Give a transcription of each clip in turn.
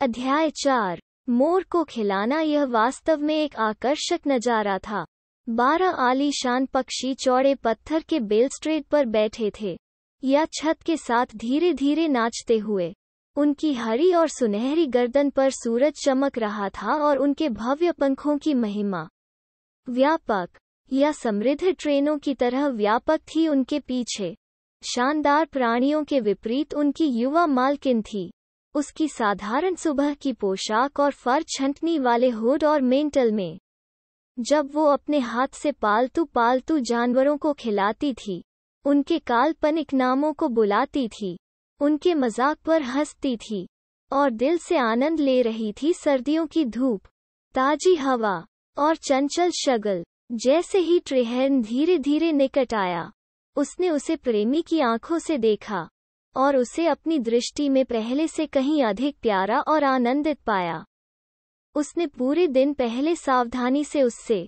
अध्याय चार मोर को खिलाना यह वास्तव में एक आकर्षक नजारा था बारह आलीशान पक्षी चौड़े पत्थर के बेलस्ट्रेट पर बैठे थे या छत के साथ धीरे धीरे नाचते हुए उनकी हरी और सुनहरी गर्दन पर सूरज चमक रहा था और उनके भव्य पंखों की महिमा व्यापक या समृद्ध ट्रेनों की तरह व्यापक थी उनके पीछे शानदार प्राणियों के विपरीत उनकी युवा मालकिन थी उसकी साधारण सुबह की पोशाक और फर छंटनी वाले हुड और मेंटल में जब वो अपने हाथ से पालतू पालतू जानवरों को खिलाती थी उनके काल्पनिक नामों को बुलाती थी उनके मजाक पर हंसती थी और दिल से आनंद ले रही थी सर्दियों की धूप ताजी हवा और चंचल शगल जैसे ही ट्रेहन धीरे धीरे निकट आया उसने उसे प्रेमी की आंखों से देखा और उसे अपनी दृष्टि में पहले से कहीं अधिक प्यारा और आनंदित पाया उसने पूरे दिन पहले सावधानी से उससे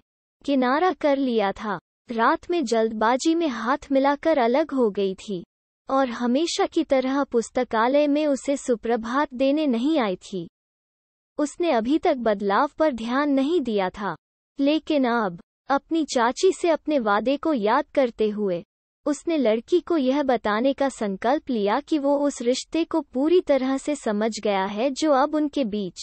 किनारा कर लिया था रात में जल्दबाजी में हाथ मिलाकर अलग हो गई थी और हमेशा की तरह पुस्तकालय में उसे सुप्रभात देने नहीं आई थी उसने अभी तक बदलाव पर ध्यान नहीं दिया था लेकिन अब अपनी चाची से अपने वादे को याद करते हुए उसने लड़की को यह बताने का संकल्प लिया कि वो उस रिश्ते को पूरी तरह से समझ गया है जो अब उनके बीच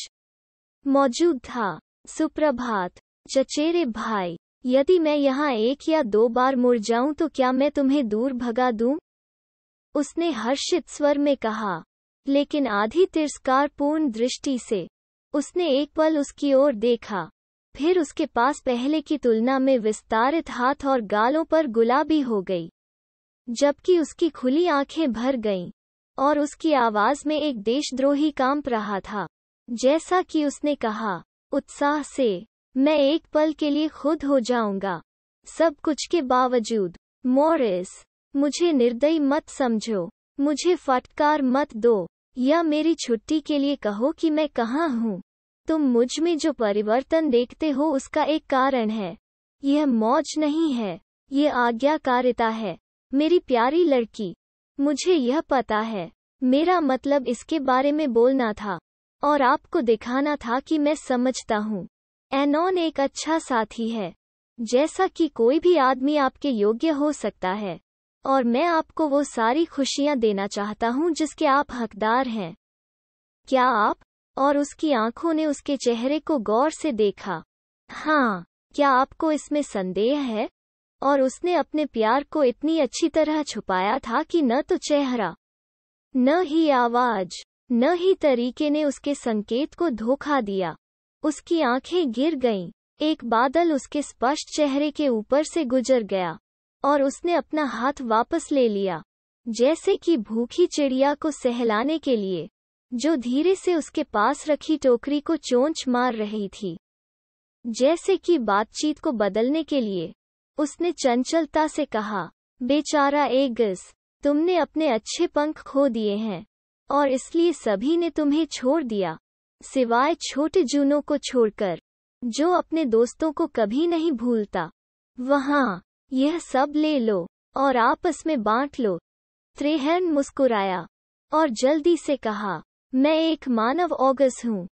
मौजूद था सुप्रभात चचेरे भाई यदि मैं यहाँ एक या दो बार मुड़ जाऊं तो क्या मैं तुम्हें दूर भगा दूं उसने हर्षित स्वर में कहा लेकिन आधी तिरस्कारपूर्ण दृष्टि से उसने एक पल उसकी ओर देखा फिर उसके पास पहले की तुलना में विस्तारित हाथ और गालों पर गुलाबी हो गई जबकि उसकी खुली आंखें भर गईं और उसकी आवाज में एक देशद्रोही कांप रहा था जैसा कि उसने कहा उत्साह से मैं एक पल के लिए खुद हो जाऊंगा सब कुछ के बावजूद मोरिस मुझे निर्दयी मत समझो मुझे फटकार मत दो या मेरी छुट्टी के लिए कहो कि मैं कहाँ हूँ तुम मुझ में जो परिवर्तन देखते हो उसका एक कारण है यह मौज नहीं है ये आज्ञाकारिता है मेरी प्यारी लड़की मुझे यह पता है मेरा मतलब इसके बारे में बोलना था और आपको दिखाना था कि मैं समझता हूँ एनॉन एक अच्छा साथी है जैसा कि कोई भी आदमी आपके योग्य हो सकता है और मैं आपको वो सारी खुशियां देना चाहता हूँ जिसके आप हकदार हैं क्या आप और उसकी आंखों ने उसके चेहरे को गौर से देखा हाँ क्या आपको इसमें संदेह है और उसने अपने प्यार को इतनी अच्छी तरह छुपाया था कि न तो चेहरा न ही आवाज न ही तरीके ने उसके संकेत को धोखा दिया उसकी आंखें गिर गईं एक बादल उसके स्पष्ट चेहरे के ऊपर से गुजर गया और उसने अपना हाथ वापस ले लिया जैसे कि भूखी चिड़िया को सहलाने के लिए जो धीरे से उसके पास रखी टोकरी को चोंच मार रही थी जैसे कि बातचीत को बदलने के लिए उसने चंचलता से कहा बेचारा एगिस तुमने अपने अच्छे पंख खो दिए हैं और इसलिए सभी ने तुम्हें छोड़ दिया सिवाय छोटे जूनों को छोड़कर जो अपने दोस्तों को कभी नहीं भूलता वहाँ यह सब ले लो और आपस में बांट लो त्रेहन मुस्कुराया और जल्दी से कहा मैं एक मानव ओगस हूँ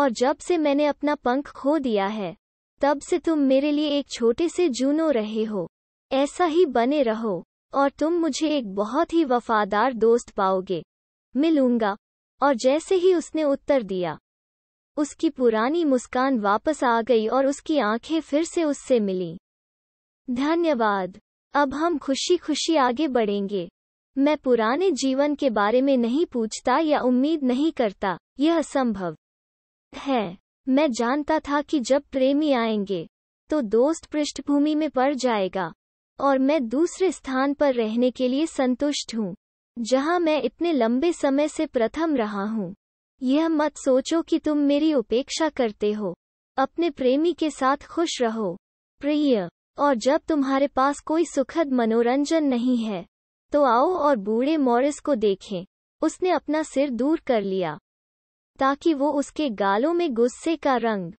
और जब से मैंने अपना पंख खो दिया है तब से तुम मेरे लिए एक छोटे से जूनो रहे हो ऐसा ही बने रहो और तुम मुझे एक बहुत ही वफादार दोस्त पाओगे मिलूंगा और जैसे ही उसने उत्तर दिया उसकी पुरानी मुस्कान वापस आ गई और उसकी आंखें फिर से उससे मिली धन्यवाद अब हम खुशी खुशी आगे बढ़ेंगे मैं पुराने जीवन के बारे में नहीं पूछता या उम्मीद नहीं करता यह असंभव है मैं जानता था कि जब प्रेमी आएंगे तो दोस्त पृष्ठभूमि में पड़ जाएगा और मैं दूसरे स्थान पर रहने के लिए संतुष्ट हूँ जहाँ मैं इतने लंबे समय से प्रथम रहा हूँ यह मत सोचो कि तुम मेरी उपेक्षा करते हो अपने प्रेमी के साथ खुश रहो प्रिय और जब तुम्हारे पास कोई सुखद मनोरंजन नहीं है तो आओ और बूढ़े मॉरिस को देखें उसने अपना सिर दूर कर लिया ताकि वो उसके गालों में गुस्से का रंग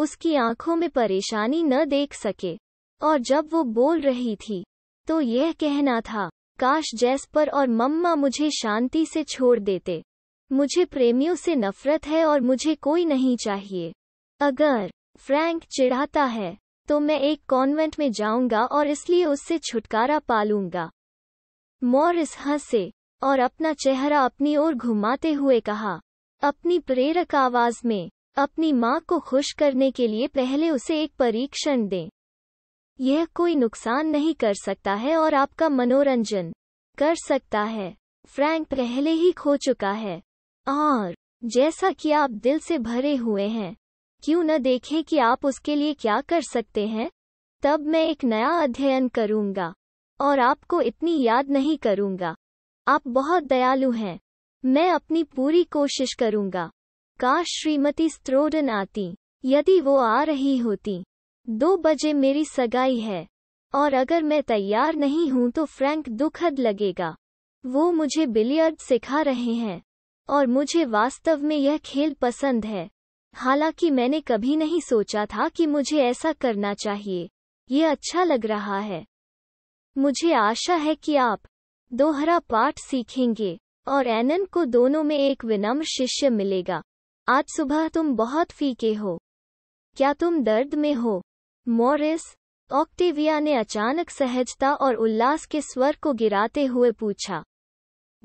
उसकी आंखों में परेशानी न देख सके और जब वो बोल रही थी तो यह कहना था काश जैस्पर और मम्मा मुझे शांति से छोड़ देते मुझे प्रेमियों से नफरत है और मुझे कोई नहीं चाहिए अगर फ्रैंक चिढ़ाता है तो मैं एक कॉन्वेंट में जाऊंगा और इसलिए उससे छुटकारा पा मॉरिस हंसे और अपना चेहरा अपनी ओर घुमाते हुए कहा अपनी प्रेरक आवाज में अपनी माँ को खुश करने के लिए पहले उसे एक परीक्षण दें यह कोई नुकसान नहीं कर सकता है और आपका मनोरंजन कर सकता है फ्रैंक पहले ही खो चुका है और जैसा कि आप दिल से भरे हुए हैं क्यों न देखें कि आप उसके लिए क्या कर सकते हैं तब मैं एक नया अध्ययन करूंगा और आपको इतनी याद नहीं करूंगा आप बहुत दयालु हैं मैं अपनी पूरी कोशिश करूंगा काश श्रीमती स्त्रोडन आती यदि वो आ रही होती दो बजे मेरी सगाई है और अगर मैं तैयार नहीं हूं तो फ्रैंक दुखद लगेगा वो मुझे बिलियर्ड सिखा रहे हैं और मुझे वास्तव में यह खेल पसंद है हालांकि मैंने कभी नहीं सोचा था कि मुझे ऐसा करना चाहिए ये अच्छा लग रहा है मुझे आशा है कि आप दोहरा पाठ सीखेंगे और एनन को दोनों में एक विनम्र शिष्य मिलेगा आज सुबह तुम बहुत फीके हो क्या तुम दर्द में हो मॉरिस ऑक्टेविया ने अचानक सहजता और उल्लास के स्वर को गिराते हुए पूछा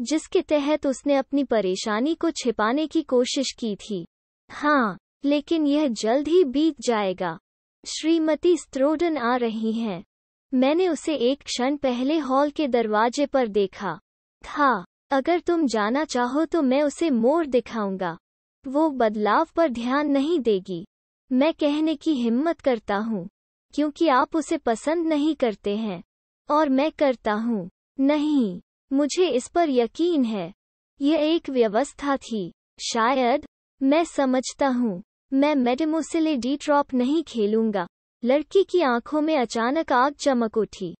जिसके तहत उसने अपनी परेशानी को छिपाने की कोशिश की थी हाँ लेकिन यह जल्द ही बीत जाएगा श्रीमती स्त्रोडन आ रही हैं मैंने उसे एक क्षण पहले हॉल के दरवाजे पर देखा था हाँ, अगर तुम जाना चाहो तो मैं उसे मोर दिखाऊंगा वो बदलाव पर ध्यान नहीं देगी मैं कहने की हिम्मत करता हूँ क्योंकि आप उसे पसंद नहीं करते हैं और मैं करता हूँ नहीं मुझे इस पर यकीन है यह एक व्यवस्था थी शायद मैं समझता हूँ मैं मेडिमोसिले डी ड्रॉप नहीं खेलूंगा लड़की की आंखों में अचानक आग चमक उठी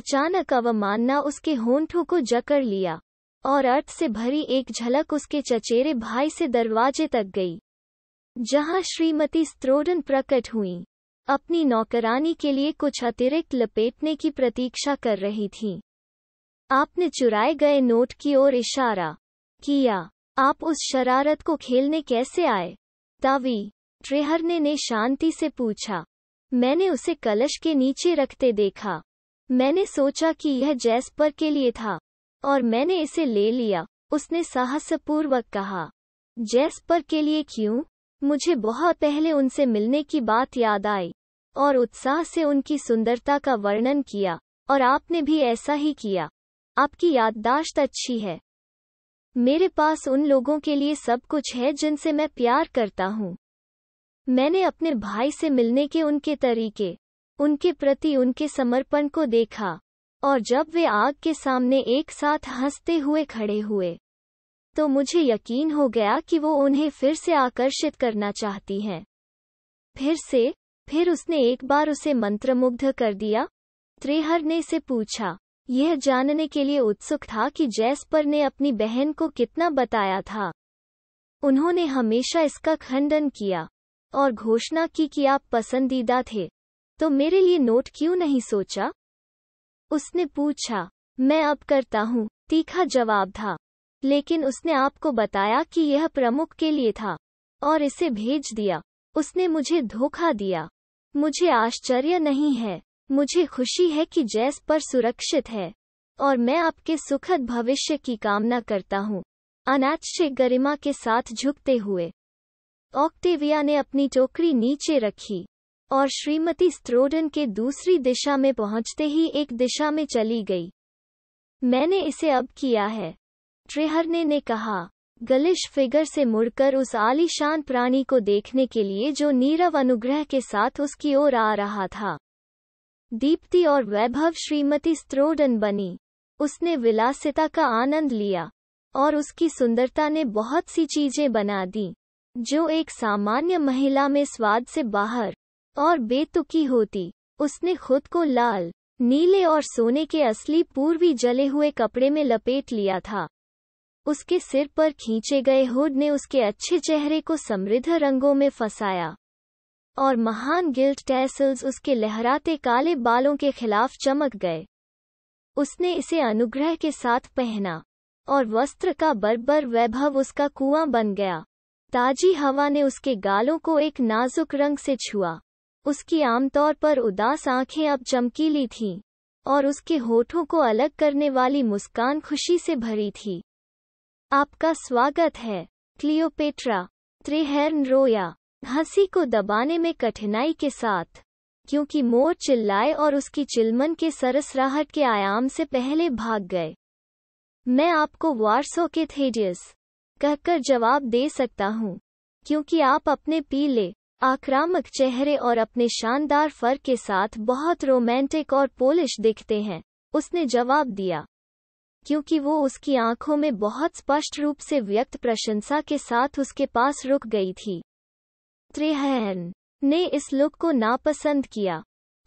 अचानक अवमानना उसके होंठों को जकड़ लिया और अर्थ से भरी एक झलक उसके चचेरे भाई से दरवाजे तक गई जहां श्रीमती स्त्रोडन प्रकट हुई अपनी नौकरानी के लिए कुछ अतिरिक्त लपेटने की प्रतीक्षा कर रही थी आपने चुराए गए नोट की ओर इशारा किया आप उस शरारत को खेलने कैसे आए तावी ट्रेहरने ने शांति से पूछा मैंने उसे कलश के नीचे रखते देखा मैंने सोचा कि यह जैस्पर के लिए था और मैंने इसे ले लिया उसने साहसपूर्वक कहा जैस्पर के लिए क्यों मुझे बहुत पहले उनसे मिलने की बात याद आई और उत्साह से उनकी सुंदरता का वर्णन किया और आपने भी ऐसा ही किया आपकी याददाश्त अच्छी है मेरे पास उन लोगों के लिए सब कुछ है जिनसे मैं प्यार करता हूँ मैंने अपने भाई से मिलने के उनके तरीके उनके प्रति उनके समर्पण को देखा और जब वे आग के सामने एक साथ हंसते हुए खड़े हुए तो मुझे यकीन हो गया कि वो उन्हें फिर से आकर्षित करना चाहती हैं फिर से फिर उसने एक बार उसे मंत्रमुग्ध कर दिया त्रेहर ने से पूछा यह जानने के लिए उत्सुक था कि जैस्पर ने अपनी बहन को कितना बताया था उन्होंने हमेशा इसका खंडन किया और घोषणा की कि आप पसंदीदा थे तो मेरे लिए नोट क्यों नहीं सोचा उसने पूछा मैं अब करता हूँ तीखा जवाब था लेकिन उसने आपको बताया कि यह प्रमुख के लिए था और इसे भेज दिया उसने मुझे धोखा दिया मुझे आश्चर्य नहीं है मुझे खुशी है कि जैस पर सुरक्षित है और मैं आपके सुखद भविष्य की कामना करता हूँ अनाच्य से गरिमा के साथ झुकते हुए ऑक्टेविया ने अपनी टोकरी नीचे रखी और श्रीमती स्त्रोडन के दूसरी दिशा में पहुंचते ही एक दिशा में चली गई मैंने इसे अब किया है ट्रेहरने ने कहा गलिश फिगर से मुड़कर उस आलीशान प्राणी को देखने के लिए जो नीरव अनुग्रह के साथ उसकी ओर आ रहा था दीप्ति और वैभव श्रीमती स्त्रोडन बनी उसने विलासिता का आनंद लिया और उसकी सुंदरता ने बहुत सी चीजें बना दी जो एक सामान्य महिला में स्वाद से बाहर और बेतुकी होती उसने खुद को लाल नीले और सोने के असली पूर्वी जले हुए कपड़े में लपेट लिया था उसके सिर पर खींचे गए हुड ने उसके अच्छे चेहरे को समृद्ध रंगों में फंसाया और महान गिल्ट टैसल्स उसके लहराते काले बालों के खिलाफ चमक गए उसने इसे अनुग्रह के साथ पहना और वस्त्र का बर्बर वैभव उसका कुआं बन गया ताजी हवा ने उसके गालों को एक नाजुक रंग से छुआ उसकी आमतौर पर उदास आंखें अब चमकीली थीं और उसके होठों को अलग करने वाली मुस्कान खुशी से भरी थी आपका स्वागत है क्लियोपेट्रा त्रिहर्न रोया हंसी को दबाने में कठिनाई के साथ क्योंकि मोर चिल्लाए और उसकी चिलमन के सरसराहट के आयाम से पहले भाग गए मैं आपको वारसो के थेडियस कहकर जवाब दे सकता हूँ क्योंकि आप अपने पीले आक्रामक चेहरे और अपने शानदार फर के साथ बहुत रोमांटिक और पोलिश दिखते हैं उसने जवाब दिया क्योंकि वो उसकी आंखों में बहुत स्पष्ट रूप से व्यक्त प्रशंसा के साथ उसके पास रुक गई थी त्रेहन ने इस लुक को नापसंद किया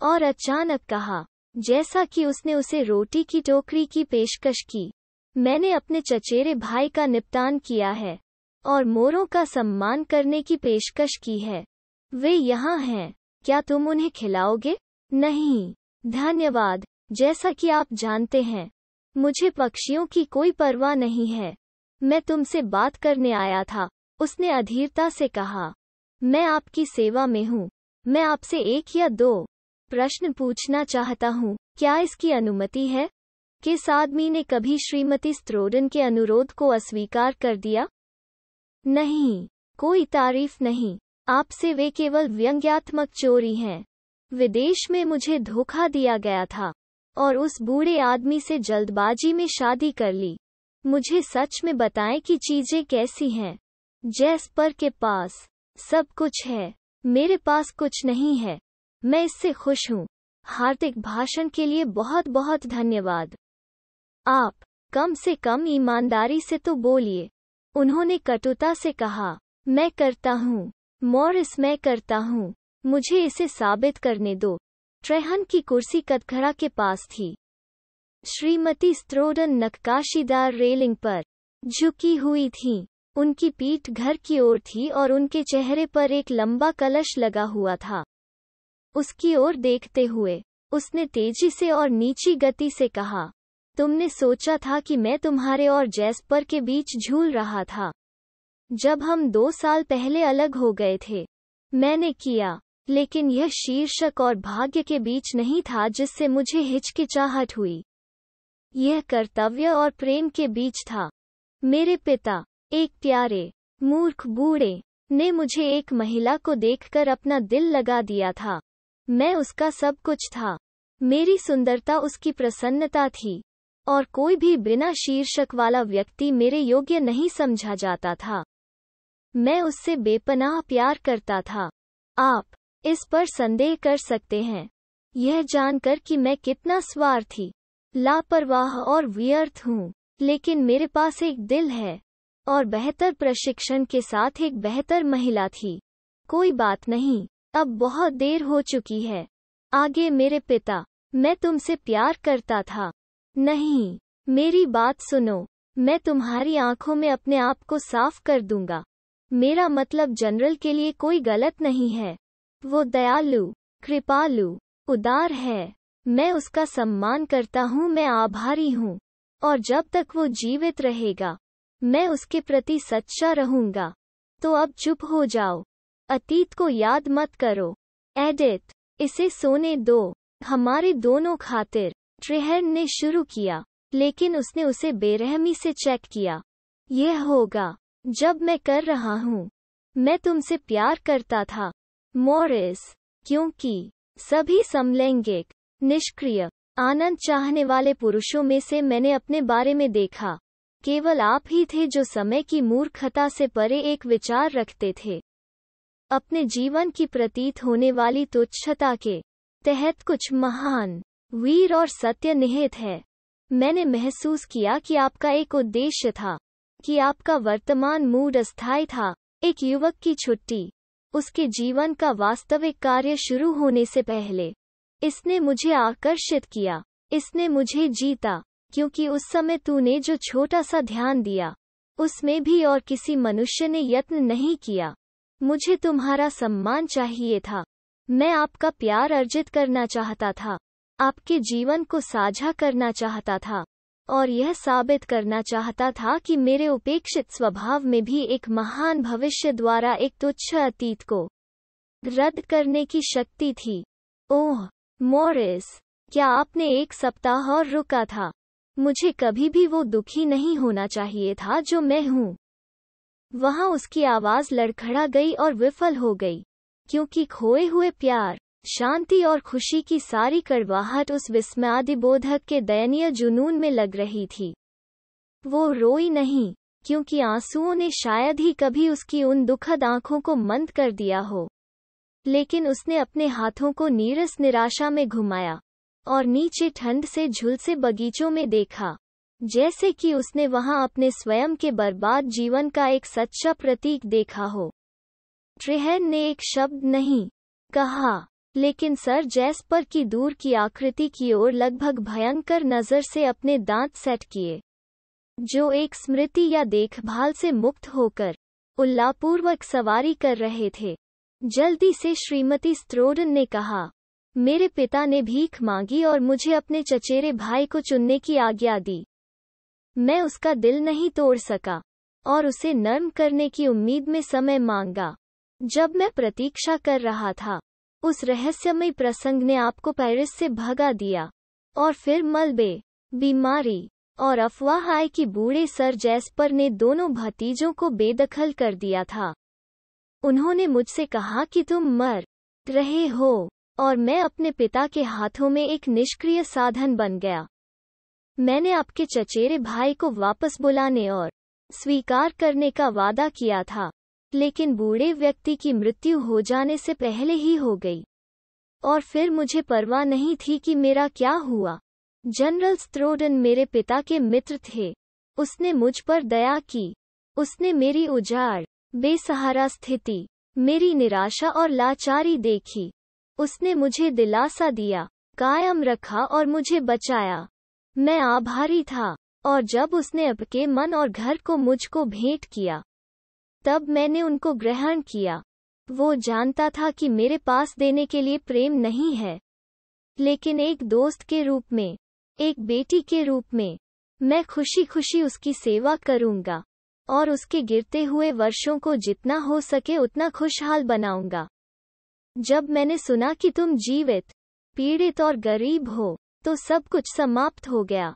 और अचानक कहा जैसा कि उसने उसे रोटी की टोकरी की पेशकश की मैंने अपने चचेरे भाई का निपटान किया है और मोरों का सम्मान करने की पेशकश की है वे यहाँ हैं क्या तुम उन्हें खिलाओगे नहीं धन्यवाद जैसा कि आप जानते हैं मुझे पक्षियों की कोई परवाह नहीं है मैं तुमसे बात करने आया था उसने अधीरता से कहा मैं आपकी सेवा में हूँ मैं आपसे एक या दो प्रश्न पूछना चाहता हूँ क्या इसकी अनुमति है किस आदमी ने कभी श्रीमती स्त्रोडन के अनुरोध को अस्वीकार कर दिया नहीं कोई तारीफ नहीं आपसे वे केवल व्यंग्यात्मक चोरी हैं विदेश में मुझे धोखा दिया गया था और उस बूढ़े आदमी से जल्दबाजी में शादी कर ली मुझे सच में बताएं कि चीजें कैसी हैं जैसपर के पास सब कुछ है मेरे पास कुछ नहीं है मैं इससे खुश हूँ हार्दिक भाषण के लिए बहुत बहुत धन्यवाद आप कम से कम ईमानदारी से तो बोलिए उन्होंने कटुता से कहा मैं करता हूँ मौर्स मैं करता हूँ मुझे इसे साबित करने दो ट्रेहन की कुर्सी कतखड़ा के पास थी श्रीमती स्त्रोडन नक्काशीदार रेलिंग पर झुकी हुई थी उनकी पीठ घर की ओर थी और उनके चेहरे पर एक लंबा कलश लगा हुआ था उसकी ओर देखते हुए उसने तेजी से और नीची गति से कहा तुमने सोचा था कि मैं तुम्हारे और जैस्पर के बीच झूल रहा था जब हम दो साल पहले अलग हो गए थे मैंने किया लेकिन यह शीर्षक और भाग्य के बीच नहीं था जिससे मुझे हिचकिचाहट हुई यह कर्तव्य और प्रेम के बीच था मेरे पिता एक प्यारे मूर्ख बूढ़े ने मुझे एक महिला को देखकर अपना दिल लगा दिया था मैं उसका सब कुछ था मेरी सुंदरता उसकी प्रसन्नता थी और कोई भी बिना शीर्षक वाला व्यक्ति मेरे योग्य नहीं समझा जाता था मैं उससे बेपनाह प्यार करता था आप इस पर संदेह कर सकते हैं यह जानकर कि मैं कितना स्वार्थी लापरवाह और व्यर्थ हूँ लेकिन मेरे पास एक दिल है और बेहतर प्रशिक्षण के साथ एक बेहतर महिला थी कोई बात नहीं अब बहुत देर हो चुकी है आगे मेरे पिता मैं तुमसे प्यार करता था नहीं मेरी बात सुनो मैं तुम्हारी आंखों में अपने आप को साफ कर दूंगा मेरा मतलब जनरल के लिए कोई गलत नहीं है वो दयालु कृपालु उदार है मैं उसका सम्मान करता हूँ मैं आभारी हूँ और जब तक वो जीवित रहेगा मैं उसके प्रति सच्चा रहूंगा तो अब चुप हो जाओ अतीत को याद मत करो एडिट इसे सोने दो हमारे दोनों खातिर ट्रेहर ने शुरू किया लेकिन उसने उसे बेरहमी से चेक किया यह होगा जब मैं कर रहा हूँ मैं तुमसे प्यार करता था मोरिस क्योंकि सभी समलैंगिक निष्क्रिय आनंद चाहने वाले पुरुषों में से मैंने अपने बारे में देखा केवल आप ही थे जो समय की मूर्खता से परे एक विचार रखते थे अपने जीवन की प्रतीत होने वाली तुच्छता के तहत कुछ महान वीर और सत्य निहित है मैंने महसूस किया कि आपका एक उद्देश्य था कि आपका वर्तमान मूड अस्थायी था एक युवक की छुट्टी उसके जीवन का वास्तविक कार्य शुरू होने से पहले इसने मुझे आकर्षित किया इसने मुझे जीता क्योंकि उस समय तूने जो छोटा सा ध्यान दिया उसमें भी और किसी मनुष्य ने यत्न नहीं किया मुझे तुम्हारा सम्मान चाहिए था मैं आपका प्यार अर्जित करना चाहता था आपके जीवन को साझा करना चाहता था और यह साबित करना चाहता था कि मेरे उपेक्षित स्वभाव में भी एक महान भविष्य द्वारा एक तुच्छ अतीत को रद्द करने की शक्ति थी ओह मॉरिस क्या आपने एक सप्ताह और रुका था मुझे कभी भी वो दुखी नहीं होना चाहिए था जो मैं हूं वहां उसकी आवाज लड़खड़ा गई और विफल हो गई क्योंकि खोए हुए प्यार शांति और खुशी की सारी कड़वाहट उस विस्मयादिबोधक के दयनीय जुनून में लग रही थी वो रोई नहीं क्योंकि आंसुओं ने शायद ही कभी उसकी उन दुखद आंखों को मंद कर दिया हो लेकिन उसने अपने हाथों को नीरस निराशा में घुमाया और नीचे ठंड से झुलसे बगीचों में देखा जैसे कि उसने वहां अपने स्वयं के बर्बाद जीवन का एक सच्चा प्रतीक देखा हो ट्रेहन ने एक शब्द नहीं कहा लेकिन सर जैस्पर की दूर की आकृति की ओर लगभग भयंकर नजर से अपने दांत सेट किए जो एक स्मृति या देखभाल से मुक्त होकर उल्लापूर्वक सवारी कर रहे थे जल्दी से श्रीमती स्त्रोडन ने कहा मेरे पिता ने भीख मांगी और मुझे अपने चचेरे भाई को चुनने की आज्ञा दी मैं उसका दिल नहीं तोड़ सका और उसे नर्म करने की उम्मीद में समय मांगा जब मैं प्रतीक्षा कर रहा था उस रहस्यमय प्रसंग ने आपको पेरिस से भगा दिया और फिर मलबे बीमारी और अफवाह आय कि बूढ़े सर जैस्पर ने दोनों भतीजों को बेदखल कर दिया था उन्होंने मुझसे कहा कि तुम मर रहे हो और मैं अपने पिता के हाथों में एक निष्क्रिय साधन बन गया मैंने आपके चचेरे भाई को वापस बुलाने और स्वीकार करने का वादा किया था लेकिन बूढ़े व्यक्ति की मृत्यु हो जाने से पहले ही हो गई और फिर मुझे परवाह नहीं थी कि मेरा क्या हुआ जनरल स्त्रोडन मेरे पिता के मित्र थे उसने मुझ पर दया की उसने मेरी उजाड़ बेसहारा स्थिति मेरी निराशा और लाचारी देखी उसने मुझे दिलासा दिया कायम रखा और मुझे बचाया मैं आभारी था और जब उसने अपके मन और घर को मुझको भेंट किया तब मैंने उनको ग्रहण किया वो जानता था कि मेरे पास देने के लिए प्रेम नहीं है लेकिन एक दोस्त के रूप में एक बेटी के रूप में मैं खुशी खुशी उसकी सेवा करूंगा और उसके गिरते हुए वर्षों को जितना हो सके उतना खुशहाल बनाऊंगा जब मैंने सुना कि तुम जीवित पीड़ित और गरीब हो तो सब कुछ समाप्त हो गया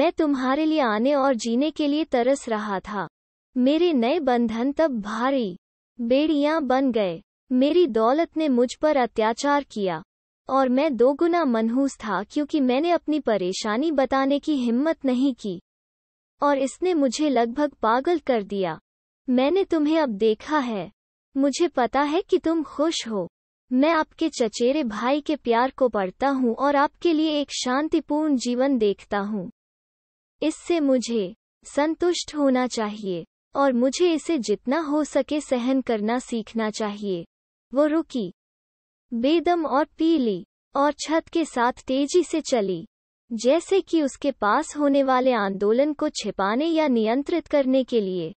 मैं तुम्हारे लिए आने और जीने के लिए तरस रहा था मेरे नए बंधन तब भारी बेड़ियां बन गए मेरी दौलत ने मुझ पर अत्याचार किया और मैं दोगुना मनहूस था क्योंकि मैंने अपनी परेशानी बताने की हिम्मत नहीं की और इसने मुझे लगभग पागल कर दिया मैंने तुम्हें अब देखा है मुझे पता है कि तुम खुश हो मैं आपके चचेरे भाई के प्यार को पढ़ता हूँ और आपके लिए एक शांतिपूर्ण जीवन देखता हूँ इससे मुझे संतुष्ट होना चाहिए और मुझे इसे जितना हो सके सहन करना सीखना चाहिए वो रुकी बेदम और पी ली और छत के साथ तेजी से चली जैसे कि उसके पास होने वाले आंदोलन को छिपाने या नियंत्रित करने के लिए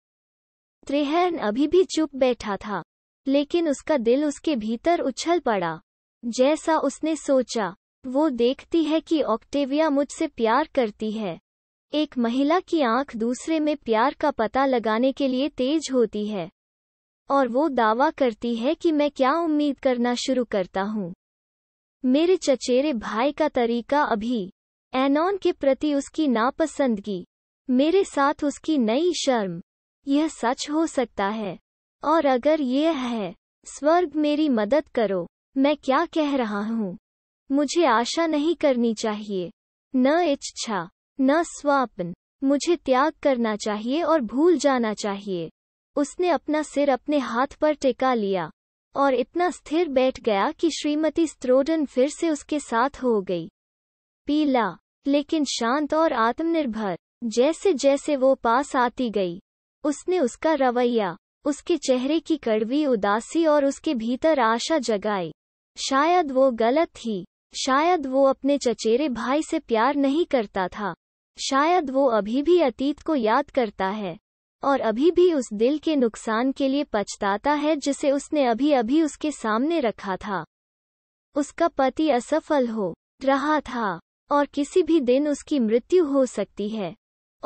त्रेहन अभी भी चुप बैठा था लेकिन उसका दिल उसके भीतर उछल पड़ा जैसा उसने सोचा वो देखती है कि ऑक्टेविया मुझसे प्यार करती है एक महिला की आंख दूसरे में प्यार का पता लगाने के लिए तेज होती है और वो दावा करती है कि मैं क्या उम्मीद करना शुरू करता हूँ मेरे चचेरे भाई का तरीका अभी एनॉन के प्रति उसकी नापसंदगी मेरे साथ उसकी नई शर्म यह सच हो सकता है और अगर यह है स्वर्ग मेरी मदद करो मैं क्या कह रहा हूँ मुझे आशा नहीं करनी चाहिए न इच्छा न स्वापन मुझे त्याग करना चाहिए और भूल जाना चाहिए उसने अपना सिर अपने हाथ पर टिका लिया और इतना स्थिर बैठ गया कि श्रीमती स्त्रोडन फिर से उसके साथ हो गई पीला लेकिन शांत और आत्मनिर्भर जैसे जैसे वो पास आती गई उसने उसका रवैया उसके चेहरे की कड़वी उदासी और उसके भीतर आशा जगाई शायद वो गलत थी शायद वो अपने चचेरे भाई से प्यार नहीं करता था शायद वो अभी भी अतीत को याद करता है और अभी भी उस दिल के नुकसान के लिए पछताता है जिसे उसने अभी अभी उसके सामने रखा था उसका पति असफल हो रहा था और किसी भी दिन उसकी मृत्यु हो सकती है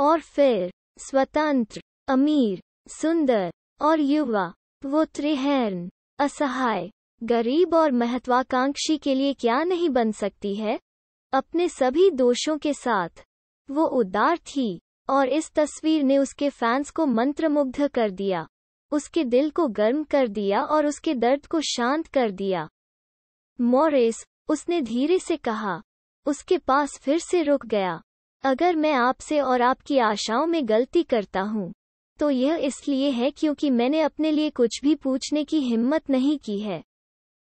और फिर स्वतंत्र अमीर सुंदर और युवा वो त्रिहैर्ण असहाय गरीब और महत्वाकांक्षी के लिए क्या नहीं बन सकती है अपने सभी दोषों के साथ वो उदार थी और इस तस्वीर ने उसके फैंस को मंत्रमुग्ध कर दिया उसके दिल को गर्म कर दिया और उसके दर्द को शांत कर दिया मॉरिस उसने धीरे से कहा उसके पास फिर से रुक गया अगर मैं आपसे और आपकी आशाओं में गलती करता हूँ तो यह इसलिए है क्योंकि मैंने अपने लिए कुछ भी पूछने की हिम्मत नहीं की है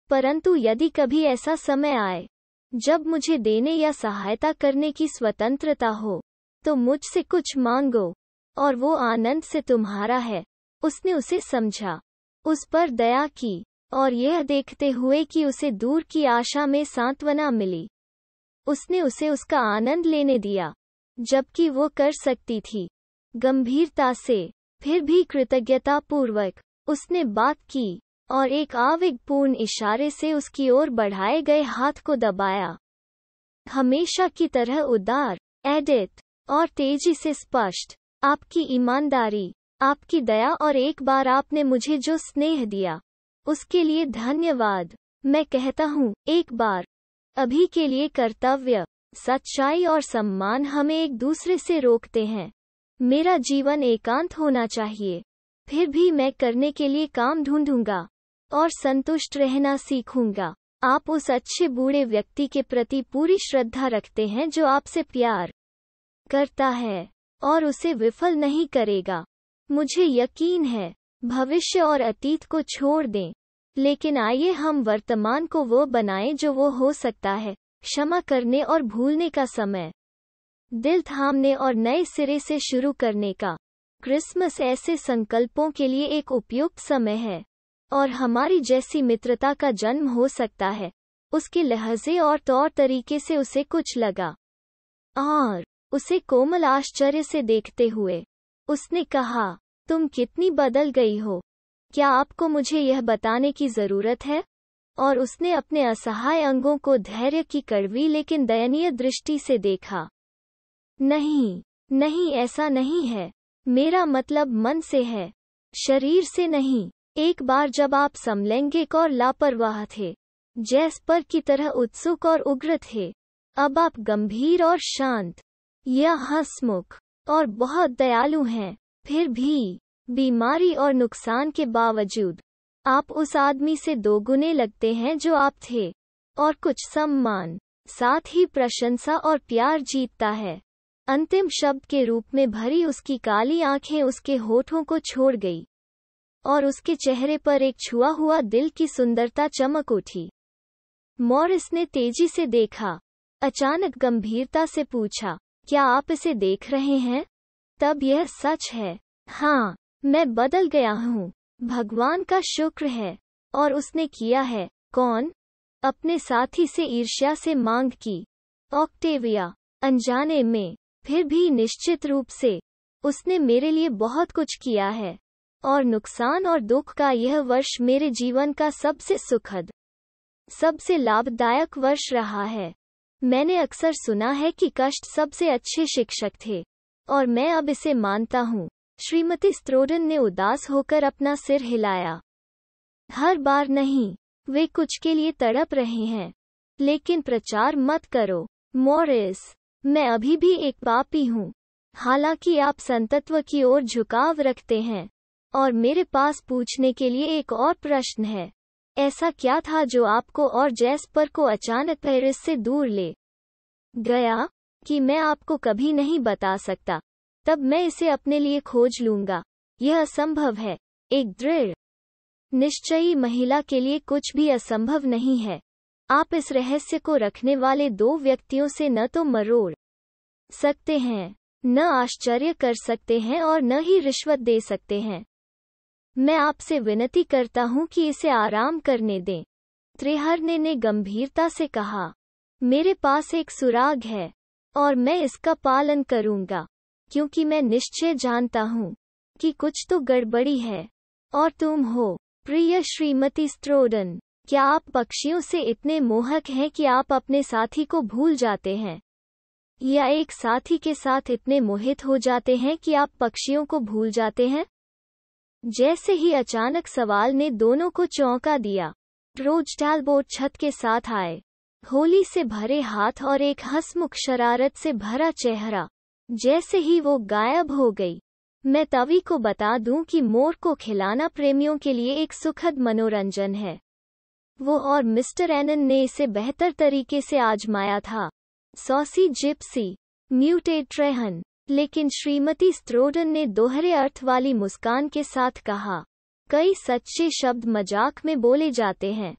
परंतु यदि कभी ऐसा समय आए जब मुझे देने या सहायता करने की स्वतंत्रता हो तो मुझसे कुछ मांगो और वो आनंद से तुम्हारा है उसने उसे समझा उस पर दया की और यह देखते हुए कि उसे दूर की आशा में सांत्वना मिली उसने उसे उसका आनंद लेने दिया जबकि वो कर सकती थी गंभीरता से फिर भी कृतज्ञतापूर्वक उसने बात की और एक आवेगपूर्ण इशारे से उसकी ओर बढ़ाए गए हाथ को दबाया हमेशा की तरह उदार एडित और तेजी से स्पष्ट आपकी ईमानदारी आपकी दया और एक बार आपने मुझे जो स्नेह दिया उसके लिए धन्यवाद मैं कहता हूँ एक बार अभी के लिए कर्तव्य सच्चाई और सम्मान हमें एक दूसरे से रोकते हैं मेरा जीवन एकांत होना चाहिए फिर भी मैं करने के लिए काम ढूंढूंगा और संतुष्ट रहना सीखूंगा आप उस अच्छे बूढ़े व्यक्ति के प्रति पूरी श्रद्धा रखते हैं जो आपसे प्यार करता है और उसे विफल नहीं करेगा मुझे यकीन है भविष्य और अतीत को छोड़ दें लेकिन आइए हम वर्तमान को वो बनाएं जो वो हो सकता है क्षमा करने और भूलने का समय दिल थामने और नए सिरे से शुरू करने का क्रिसमस ऐसे संकल्पों के लिए एक उपयुक्त समय है और हमारी जैसी मित्रता का जन्म हो सकता है उसके लहजे और तौर तरीके से उसे कुछ लगा और उसे कोमल आश्चर्य से देखते हुए उसने कहा तुम कितनी बदल गई हो क्या आपको मुझे यह बताने की जरूरत है और उसने अपने असहाय अंगों को धैर्य की कड़वी लेकिन दयनीय दृष्टि से देखा नहीं नहीं ऐसा नहीं है मेरा मतलब मन से है शरीर से नहीं एक बार जब आप समलैंगिक और लापरवाह थे जैस्पर की तरह उत्सुक और उग्र थे अब आप गंभीर और शांत या हंसमुख और बहुत दयालु हैं फिर भी बीमारी और नुकसान के बावजूद आप उस आदमी से दोगुने लगते हैं जो आप थे और कुछ सम्मान साथ ही प्रशंसा और प्यार जीतता है अंतिम शब्द के रूप में भरी उसकी काली आंखें उसके होठों को छोड़ गई और उसके चेहरे पर एक छुआ हुआ दिल की सुंदरता चमक उठी मॉरिस ने तेजी से देखा अचानक गंभीरता से पूछा क्या आप इसे देख रहे हैं तब यह सच है हाँ मैं बदल गया हूँ भगवान का शुक्र है और उसने किया है कौन अपने साथी से ईर्ष्या से मांग की ऑक्टेविया अनजाने में फिर भी निश्चित रूप से उसने मेरे लिए बहुत कुछ किया है और नुकसान और दुख का यह वर्ष मेरे जीवन का सबसे सुखद सबसे लाभदायक वर्ष रहा है मैंने अक्सर सुना है कि कष्ट सबसे अच्छे शिक्षक थे और मैं अब इसे मानता हूँ श्रीमती स्त्रोडन ने उदास होकर अपना सिर हिलाया हर बार नहीं वे कुछ के लिए तड़प रहे हैं लेकिन प्रचार मत करो मॉरिस मैं अभी भी एक पापी हूँ हालांकि आप संतत्व की ओर झुकाव रखते हैं और मेरे पास पूछने के लिए एक और प्रश्न है ऐसा क्या था जो आपको और जैस्पर को अचानक पेरिस से दूर ले गया कि मैं आपको कभी नहीं बता सकता तब मैं इसे अपने लिए खोज लूंगा यह असंभव है एक दृढ़ निश्चयी महिला के लिए कुछ भी असंभव नहीं है आप इस रहस्य को रखने वाले दो व्यक्तियों से न तो मरोड़ सकते हैं न आश्चर्य कर सकते हैं और न ही रिश्वत दे सकते हैं मैं आपसे विनती करता हूँ कि इसे आराम करने दें त्रिहरने ने गंभीरता से कहा मेरे पास एक सुराग है और मैं इसका पालन करूंगा क्योंकि मैं निश्चय जानता हूँ कि कुछ तो गड़बड़ी है और तुम हो प्रिय श्रीमती स्त्रोडन क्या आप पक्षियों से इतने मोहक हैं कि आप अपने साथी को भूल जाते हैं या एक साथी के साथ इतने मोहित हो जाते हैं कि आप पक्षियों को भूल जाते हैं जैसे ही अचानक सवाल ने दोनों को चौंका दिया रोज टैलबोट छत के साथ आए होली से भरे हाथ और एक हसमुख शरारत से भरा चेहरा जैसे ही वो गायब हो गई मैं तवी को बता दूं कि मोर को खिलाना प्रेमियों के लिए एक सुखद मनोरंजन है वो और मिस्टर एनन ने इसे बेहतर तरीके से आजमाया था सॉसी जिप्सी म्यूटेड लेकिन श्रीमती स्त्रोडन ने दोहरे अर्थ वाली मुस्कान के साथ कहा कई सच्चे शब्द मजाक में बोले जाते हैं